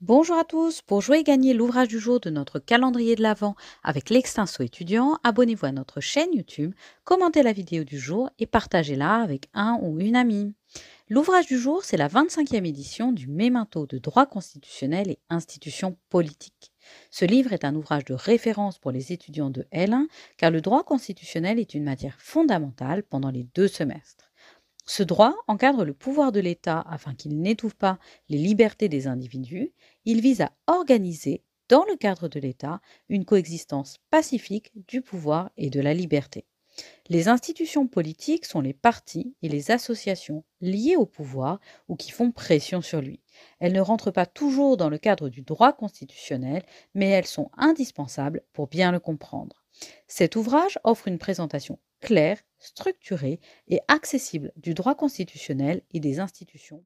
Bonjour à tous, pour jouer et gagner l'ouvrage du jour de notre calendrier de l'Avent avec l'extinso étudiant, abonnez-vous à notre chaîne YouTube, commentez la vidéo du jour et partagez-la avec un ou une amie. L'ouvrage du jour, c'est la 25e édition du mémento de droit constitutionnel et institutions politiques. Ce livre est un ouvrage de référence pour les étudiants de L1 car le droit constitutionnel est une matière fondamentale pendant les deux semestres. Ce droit encadre le pouvoir de l'État afin qu'il n'étouffe pas les libertés des individus. Il vise à organiser, dans le cadre de l'État, une coexistence pacifique du pouvoir et de la liberté. Les institutions politiques sont les partis et les associations liées au pouvoir ou qui font pression sur lui. Elles ne rentrent pas toujours dans le cadre du droit constitutionnel, mais elles sont indispensables pour bien le comprendre. Cet ouvrage offre une présentation claire structurée et accessible du droit constitutionnel et des institutions